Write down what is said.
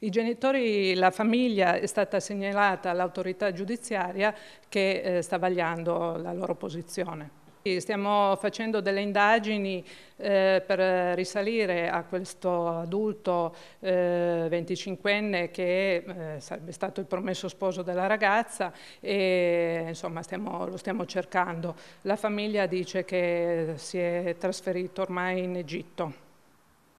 I genitori, la famiglia è stata segnalata all'autorità giudiziaria che eh, sta vagliando la loro posizione. Stiamo facendo delle indagini eh, per risalire a questo adulto eh, 25enne che eh, sarebbe stato il promesso sposo della ragazza e insomma stiamo, lo stiamo cercando. La famiglia dice che si è trasferito ormai in Egitto.